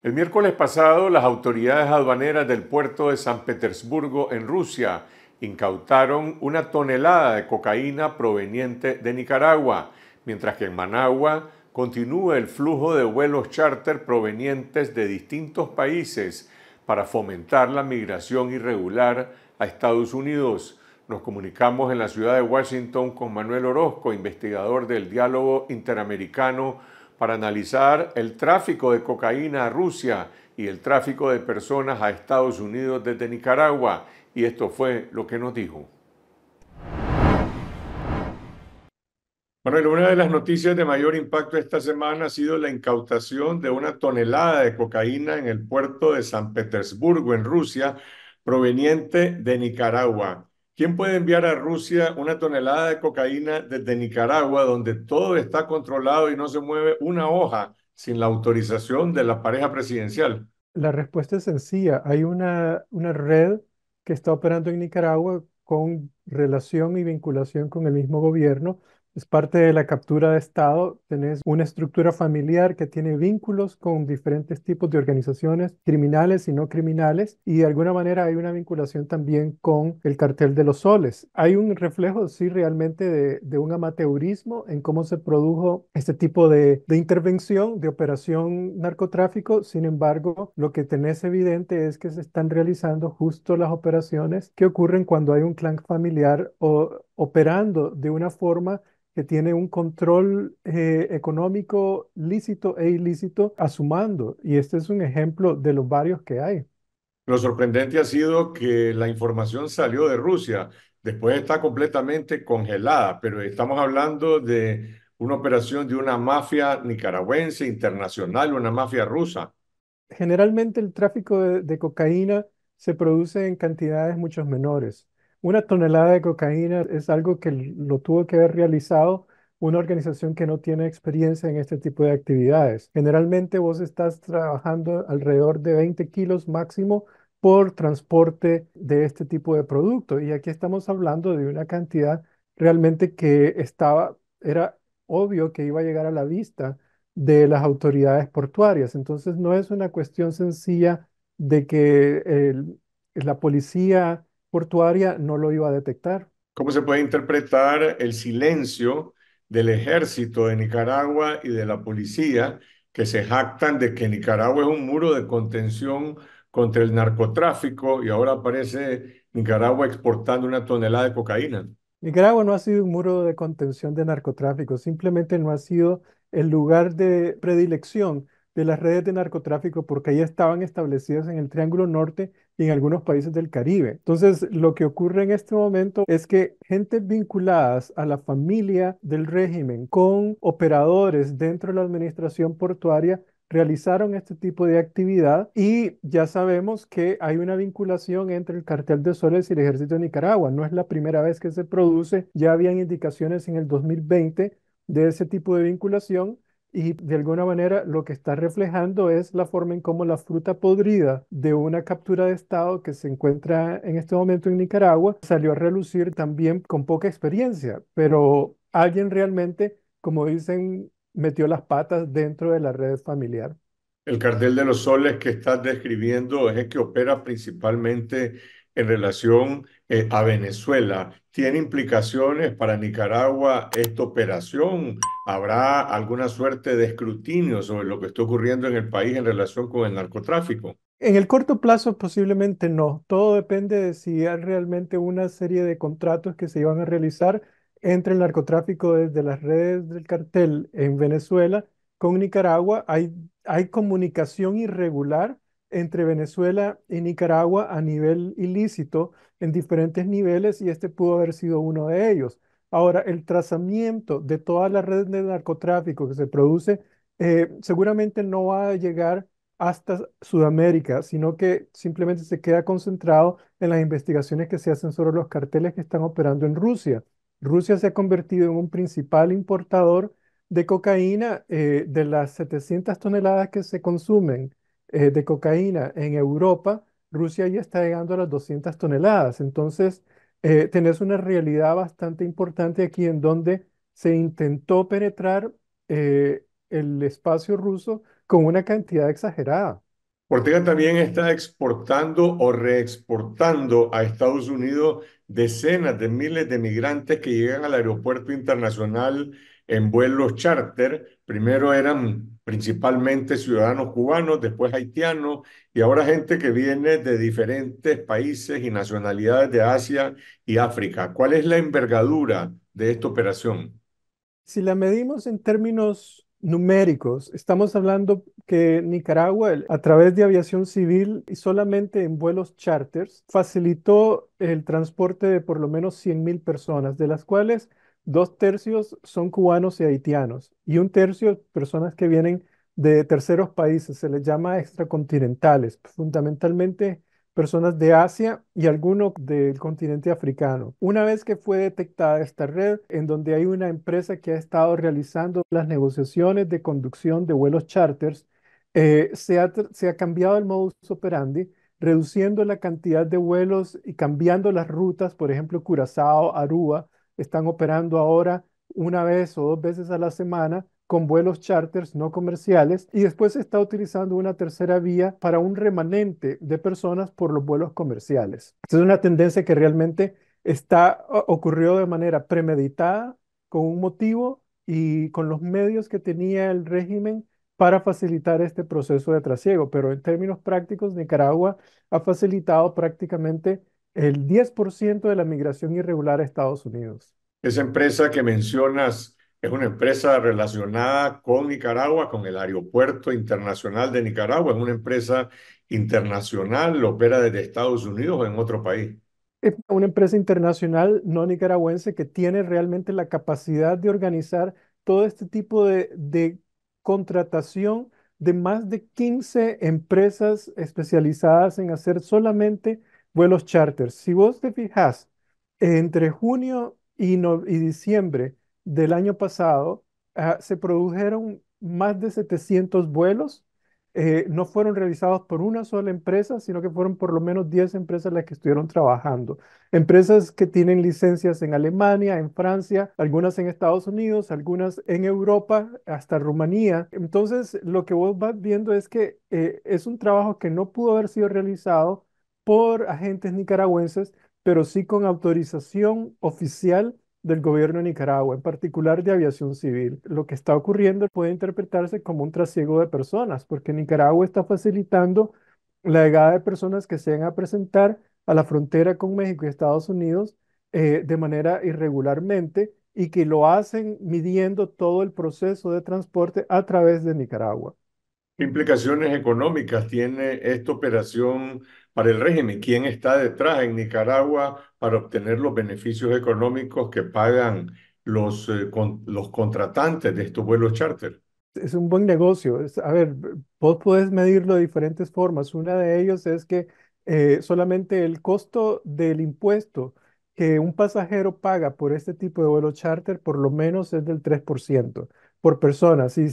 El miércoles pasado, las autoridades aduaneras del puerto de San Petersburgo, en Rusia, incautaron una tonelada de cocaína proveniente de Nicaragua, mientras que en Managua continúa el flujo de vuelos charter provenientes de distintos países para fomentar la migración irregular a Estados Unidos. Nos comunicamos en la ciudad de Washington con Manuel Orozco, investigador del diálogo interamericano para analizar el tráfico de cocaína a Rusia y el tráfico de personas a Estados Unidos desde Nicaragua. Y esto fue lo que nos dijo. bueno, una de las noticias de mayor impacto esta semana ha sido la incautación de una tonelada de cocaína en el puerto de San Petersburgo, en Rusia, proveniente de Nicaragua. ¿Quién puede enviar a Rusia una tonelada de cocaína desde Nicaragua, donde todo está controlado y no se mueve una hoja sin la autorización de la pareja presidencial? La respuesta es sencilla. Hay una, una red que está operando en Nicaragua con relación y vinculación con el mismo gobierno es parte de la captura de Estado, tenés una estructura familiar que tiene vínculos con diferentes tipos de organizaciones criminales y no criminales y de alguna manera hay una vinculación también con el cartel de los soles. Hay un reflejo, sí, realmente de, un amateurismo en cómo se produjo este tipo de, de intervención, de operación narcotráfico. Sin embargo, lo que tenés evidente es que se están realizando justo las operaciones que ocurren cuando hay un clan familiar o operando de una forma que tiene un control eh, económico lícito e ilícito a Y este es un ejemplo de los varios que hay. Lo sorprendente ha sido que la información salió de Rusia. Después está completamente congelada, pero estamos hablando de una operación de una mafia nicaragüense internacional, una mafia rusa. Generalmente el tráfico de, de cocaína se produce en cantidades mucho menores. Una tonelada de cocaína es algo que lo tuvo que haber realizado una organización que no tiene experiencia en este tipo de actividades. Generalmente vos estás trabajando alrededor de 20 kilos máximo por transporte de este tipo de producto. Y aquí estamos hablando de una cantidad realmente que estaba, era obvio que iba a llegar a la vista de las autoridades portuarias. Entonces no es una cuestión sencilla de que la policía portuaria no lo iba a detectar. ¿Cómo se puede interpretar el silencio del ejército de Nicaragua y de la policía que se jactan de que Nicaragua es un muro de contención contra el narcotráfico y ahora aparece Nicaragua exportando una tonelada de cocaína? Nicaragua no ha sido un muro de contención de narcotráfico, simplemente no ha sido el lugar de predilección de las redes de narcotráfico porque ahí estaban establecidas en el Triángulo Norte en algunos países del Caribe. Entonces, lo que ocurre en este momento es que gente vinculadas a la familia del régimen con operadores dentro de la administración portuaria realizaron este tipo de actividad y ya sabemos que hay una vinculación entre el cartel de Soles y el ejército de Nicaragua. No es la primera vez que se produce, ya habían indicaciones en el 2020 de ese tipo de vinculación y de alguna manera lo que está reflejando es la forma en cómo la fruta podrida de una captura de Estado que se encuentra en este momento en Nicaragua salió a relucir también con poca experiencia, pero alguien realmente, como dicen, metió las patas dentro de la red familiar. El cartel de los soles que estás describiendo es el que opera principalmente en relación eh, a Venezuela. ¿Tiene implicaciones para Nicaragua esta operación? ¿Habrá alguna suerte de escrutinio sobre lo que está ocurriendo en el país en relación con el narcotráfico? En el corto plazo posiblemente no. Todo depende de si hay realmente una serie de contratos que se iban a realizar entre el narcotráfico desde las redes del cartel en Venezuela con Nicaragua. Hay, hay comunicación irregular entre Venezuela y Nicaragua a nivel ilícito en diferentes niveles y este pudo haber sido uno de ellos. Ahora, el trazamiento de toda la red de narcotráfico que se produce eh, seguramente no va a llegar hasta Sudamérica, sino que simplemente se queda concentrado en las investigaciones que se hacen sobre los carteles que están operando en Rusia. Rusia se ha convertido en un principal importador de cocaína eh, de las 700 toneladas que se consumen eh, de cocaína en Europa, Rusia ya está llegando a las 200 toneladas. Entonces, eh, tenés una realidad bastante importante aquí en donde se intentó penetrar eh, el espacio ruso con una cantidad exagerada. Portugal también está exportando o reexportando a Estados Unidos decenas de miles de migrantes que llegan al aeropuerto internacional en vuelos charter. Primero eran principalmente ciudadanos cubanos, después haitianos y ahora gente que viene de diferentes países y nacionalidades de Asia y África. ¿Cuál es la envergadura de esta operación? Si la medimos en términos numéricos, estamos hablando que Nicaragua, a través de aviación civil y solamente en vuelos charters, facilitó el transporte de por lo menos 100.000 personas, de las cuales dos tercios son cubanos y haitianos y un tercio personas que vienen de terceros países, se les llama extracontinentales, fundamentalmente personas de Asia y algunos del continente africano. Una vez que fue detectada esta red, en donde hay una empresa que ha estado realizando las negociaciones de conducción de vuelos charters, eh, se, ha, se ha cambiado el modus operandi reduciendo la cantidad de vuelos y cambiando las rutas, por ejemplo, Curazao, Aruba, están operando ahora una vez o dos veces a la semana con vuelos charters no comerciales y después se está utilizando una tercera vía para un remanente de personas por los vuelos comerciales. Es una tendencia que realmente está ocurrió de manera premeditada, con un motivo y con los medios que tenía el régimen para facilitar este proceso de trasiego, pero en términos prácticos Nicaragua ha facilitado prácticamente el 10% de la migración irregular a Estados Unidos. Esa empresa que mencionas es una empresa relacionada con Nicaragua, con el Aeropuerto Internacional de Nicaragua. Es una empresa internacional, opera desde Estados Unidos o en otro país. Es una empresa internacional no nicaragüense que tiene realmente la capacidad de organizar todo este tipo de, contratación de más de 15 empresas especializadas en hacer solamente vuelos charters. Si vos te fijas, entre junio y, y diciembre del año pasado, ah, se produjeron más de 700 vuelos. Eh, no fueron realizados por una sola empresa, sino que fueron por lo menos 10 empresas las que estuvieron trabajando. Empresas que tienen licencias en Alemania, en Francia, algunas en Estados Unidos, algunas en Europa, hasta Rumanía. Entonces, lo que vos vas viendo es que eh, es un trabajo que no pudo haber sido realizado por agentes nicaragüenses, pero sí con autorización oficial del gobierno de Nicaragua, en particular de aviación civil. Lo que está ocurriendo puede interpretarse como un trasiego de personas, porque Nicaragua está facilitando la llegada de personas que se van a presentar a la frontera con México y Estados Unidos eh, de manera irregularmente y que lo hacen midiendo todo el proceso de transporte a través de Nicaragua. ¿Qué implicaciones económicas tiene esta operación para el régimen, quién está detrás en Nicaragua para obtener los beneficios económicos que pagan los, eh, los contratantes de estos vuelos charter. Es un buen negocio. a ver, vos podés medirlo de diferentes formas. Una de ellos es que eh, solamente el costo del impuesto que un pasajero paga por este tipo de vuelo charter por lo menos es del 3% por persona. Si,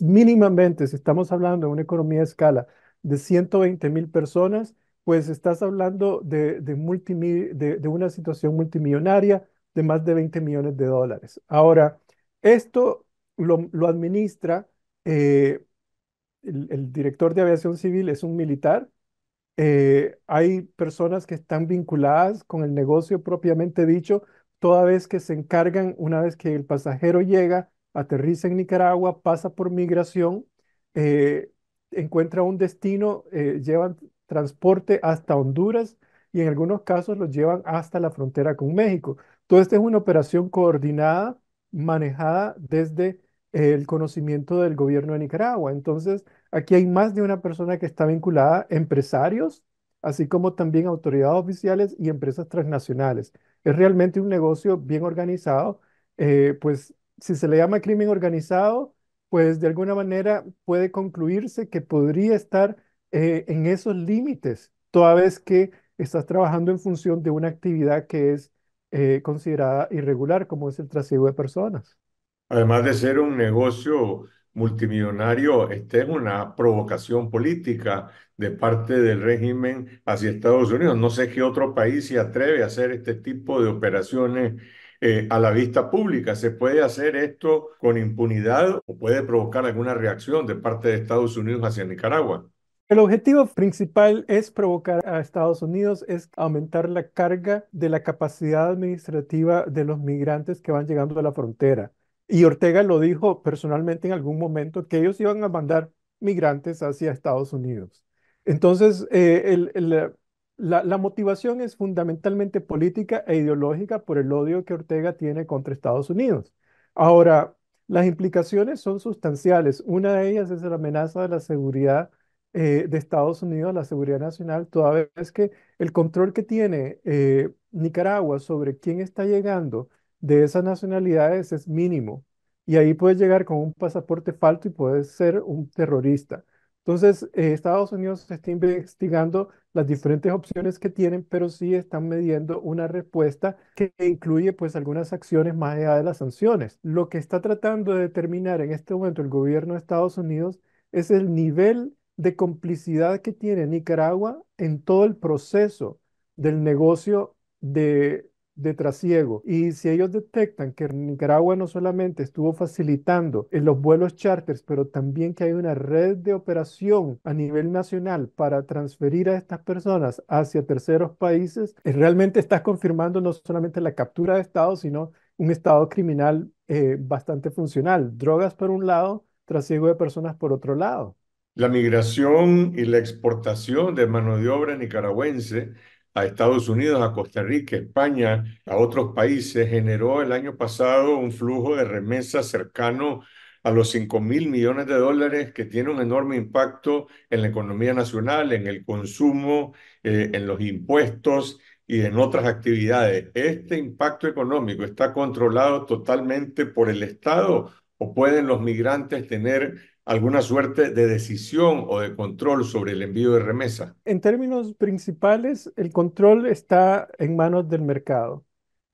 mínimamente, si estamos hablando de una economía de escala de 120 mil personas, pues estás hablando de, de, una situación multimillonaria de más de 20 millones de dólares. Ahora, esto lo, administra eh, el, director de aviación civil, es un militar. Eh, hay personas que están vinculadas con el negocio propiamente dicho, toda vez que se encargan, una vez que el pasajero llega, aterriza en Nicaragua, pasa por migración, eh, encuentra un destino, llevan transporte hasta Honduras y en algunos casos los llevan hasta la frontera con México. Todo esto es una operación coordinada, manejada desde eh, el conocimiento del gobierno de Nicaragua. Entonces, aquí hay más de una persona que está vinculada, empresarios, así como también autoridades oficiales y empresas transnacionales. Es realmente un negocio bien organizado. Eh, pues si se le llama crimen organizado, pues de alguna manera puede concluirse que podría estar eh, en esos límites, toda vez que estás trabajando en función de una actividad que es eh, considerada irregular, como es el trasiego de personas. Además de ser un negocio multimillonario, esta es una provocación política de parte del régimen hacia Estados Unidos. No sé qué otro país se atreve a hacer este tipo de operaciones eh, a la vista pública. ¿Se puede hacer esto con impunidad o puede provocar alguna reacción de parte de Estados Unidos hacia Nicaragua? El objetivo principal es provocar a Estados Unidos, es aumentar la carga de la capacidad administrativa de los migrantes que van llegando a la frontera. Y Ortega lo dijo personalmente en algún momento, que ellos iban a mandar migrantes hacia Estados Unidos. Entonces, eh, la, la motivación es fundamentalmente política e ideológica por el odio que Ortega tiene contra Estados Unidos. Ahora, las implicaciones son sustanciales. Una de ellas es la amenaza de la seguridad eh, de Estados Unidos, la seguridad nacional, toda vez que el control que tiene eh, Nicaragua sobre quién está llegando de esas nacionalidades es mínimo. Y ahí puedes llegar con un pasaporte falto y puedes ser un terrorista. Entonces, eh, Estados Unidos está investigando las diferentes opciones que tienen, pero sí están midiendo una respuesta que incluye pues algunas acciones más allá de las sanciones. Lo que está tratando de determinar en este momento el gobierno de Estados Unidos es el nivel de complicidad que tiene Nicaragua en todo el proceso del negocio de, de trasiego. Y si ellos detectan que Nicaragua no solamente estuvo facilitando en los vuelos charters, pero también que hay una red de operación a nivel nacional para transferir a estas personas hacia terceros países, eh, realmente estás confirmando no solamente la captura de Estado, sino un Estado criminal eh, bastante funcional. Drogas por un lado, trasiego de personas por otro lado. La migración y la exportación de mano de obra nicaragüense a Estados Unidos, a Costa Rica, España, a otros países, generó el año pasado un flujo de remesas cercano a los 5 mil millones de dólares que tiene un enorme impacto en la economía nacional, en el consumo, eh, en los impuestos y en otras actividades. ¿Este impacto económico está controlado totalmente por el Estado o pueden los migrantes tener alguna suerte de decisión o de control sobre el envío de remesa? En términos principales, el control está en manos del mercado,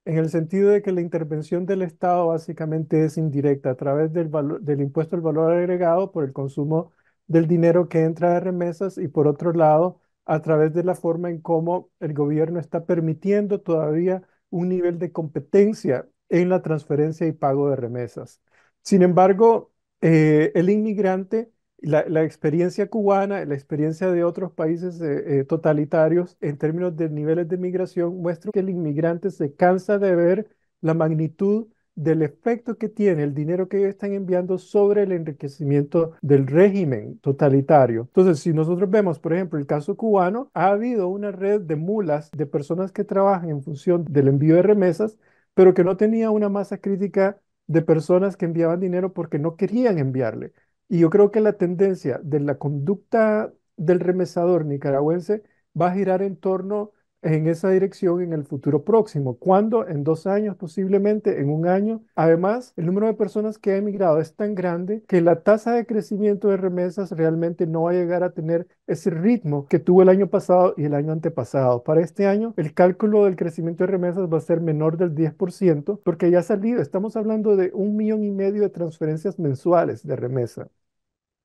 en el sentido de que la intervención del Estado básicamente es indirecta a través del, del impuesto al valor agregado por el consumo del dinero que entra de remesas y por otro lado, a través de la forma en cómo el gobierno está permitiendo todavía un nivel de competencia en la transferencia y pago de remesas. Sin embargo, eh, el inmigrante, la, experiencia cubana, la experiencia de otros países eh, eh, totalitarios en términos de niveles de migración muestra que el inmigrante se cansa de ver la magnitud del efecto que tiene el dinero que están enviando sobre el enriquecimiento del régimen totalitario. Entonces, si nosotros vemos, por ejemplo, el caso cubano, ha habido una red de mulas de personas que trabajan en función del envío de remesas, pero que no tenía una masa crítica de personas que enviaban dinero porque no querían enviarle. Y yo creo que la tendencia de la conducta del remesador nicaragüense va a girar en torno en esa dirección en el futuro próximo. ¿Cuándo? En dos años, posiblemente en un año. Además, el número de personas que ha emigrado es tan grande que la tasa de crecimiento de remesas realmente no va a llegar a tener ese ritmo que tuvo el año pasado y el año antepasado. Para este año, el cálculo del crecimiento de remesas va a ser menor del 10% porque ya ha salido. Estamos hablando de un millón y medio de transferencias mensuales de remesa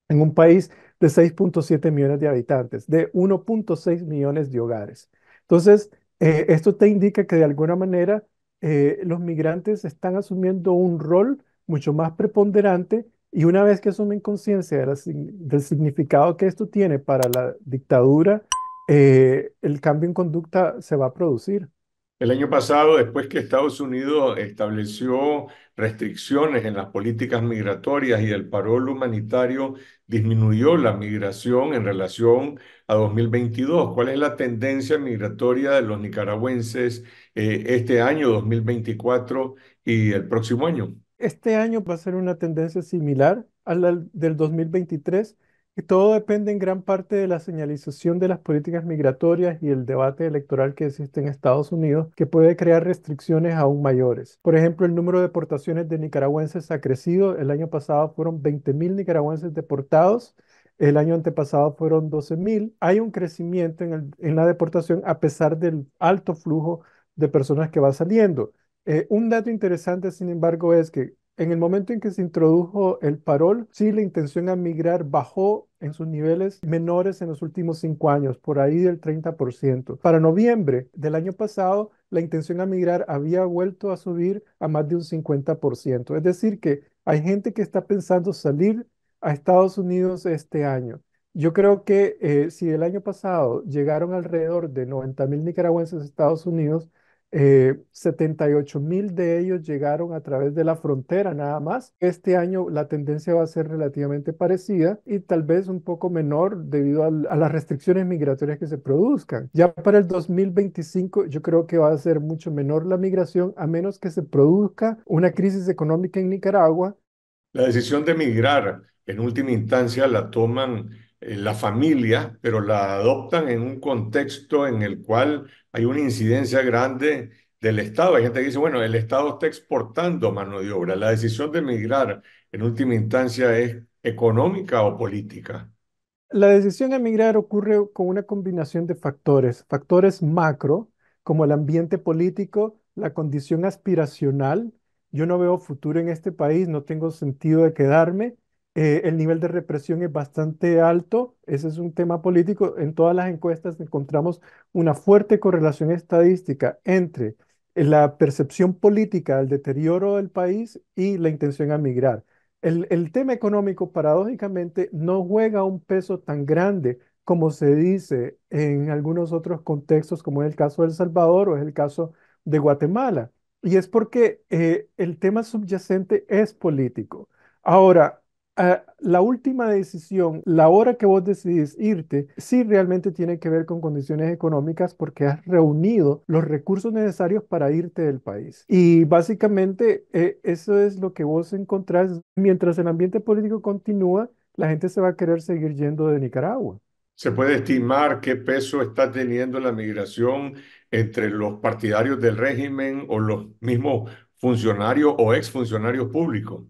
en un país de 6.7 millones de habitantes, de 1.6 millones de hogares. Entonces, eh, esto te indica que de alguna manera eh, los migrantes están asumiendo un rol mucho más preponderante y una vez que asumen conciencia del significado que esto tiene para la dictadura, eh, el cambio en conducta se va a producir. El año pasado, después que Estados Unidos estableció restricciones en las políticas migratorias y el parol humanitario disminuyó la migración en relación a 2022. ¿Cuál es la tendencia migratoria de los nicaragüenses eh, este año 2024 y el próximo año? Este año va a ser una tendencia similar a la del 2023 todo depende en gran parte de la señalización de las políticas migratorias y el debate electoral que existe en Estados Unidos, que puede crear restricciones aún mayores. Por ejemplo, el número de deportaciones de nicaragüenses ha crecido. El año pasado fueron 20.000 nicaragüenses deportados. El año antepasado fueron 12.000. Hay un crecimiento en, la deportación a pesar del alto flujo de personas que va saliendo. Eh, un dato interesante, sin embargo, es que en el momento en que se introdujo el parol, sí la intención a migrar bajó en sus niveles menores en los últimos cinco años, por ahí del 30%. Para noviembre del año pasado, la intención a migrar había vuelto a subir a más de un 50%. Es decir, que hay gente que está pensando salir a Estados Unidos este año. Yo creo que eh, si el año pasado llegaron alrededor de 90 mil nicaragüenses a Estados Unidos, eh, 78 mil de ellos llegaron a través de la frontera nada más. Este año la tendencia va a ser relativamente parecida y tal vez un poco menor debido a, las restricciones migratorias que se produzcan. Ya para el 2025 yo creo que va a ser mucho menor la migración a menos que se produzca una crisis económica en Nicaragua. La decisión de migrar en última instancia la toman la familia, pero la adoptan en un contexto en el cual hay una incidencia grande del Estado. Hay gente que dice, bueno, el Estado está exportando mano de obra. La decisión de emigrar en última instancia es económica o política. La decisión de emigrar ocurre con una combinación de factores, factores macro, como el ambiente político, la condición aspiracional. Yo no veo futuro en este país, no tengo sentido de quedarme eh, el nivel de represión es bastante alto, ese es un tema político. En todas las encuestas encontramos una fuerte correlación estadística entre la percepción política del deterioro del país y la intención a migrar. El, el, tema económico, paradójicamente, no juega un peso tan grande como se dice en algunos otros contextos, como es el caso de El Salvador o es el caso de Guatemala. Y es porque eh, el tema subyacente es político. Ahora, Ah, la última decisión, la hora que vos decidís irte, sí realmente tiene que ver con condiciones económicas porque has reunido los recursos necesarios para irte del país. Y básicamente eh, eso es lo que vos encontrás. Mientras el ambiente político continúa, la gente se va a querer seguir yendo de Nicaragua. ¿Se puede estimar qué peso está teniendo la migración entre los partidarios del régimen o los mismos funcionarios o exfuncionarios públicos?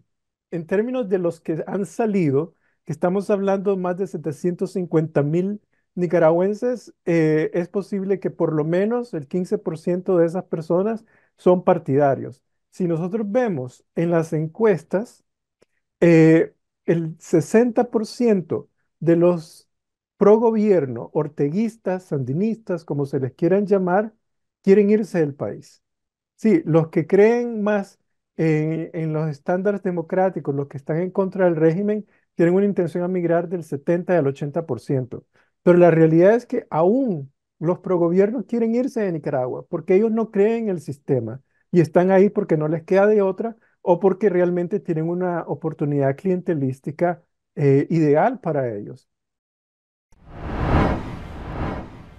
en términos de los que han salido, que estamos hablando más de 750 mil nicaragüenses, eh, es posible que por lo menos el 15% de esas personas son partidarios. Si nosotros vemos en las encuestas, eh, el 60% de los pro gobierno, orteguistas, sandinistas, como se les quieran llamar, quieren irse del país. Sí, los que creen más en, los estándares democráticos, los que están en contra del régimen, tienen una intención a migrar del 70 al 80%. Pero la realidad es que aún los progobiernos quieren irse de Nicaragua porque ellos no creen en el sistema y están ahí porque no les queda de otra o porque realmente tienen una oportunidad clientelística eh, ideal para ellos.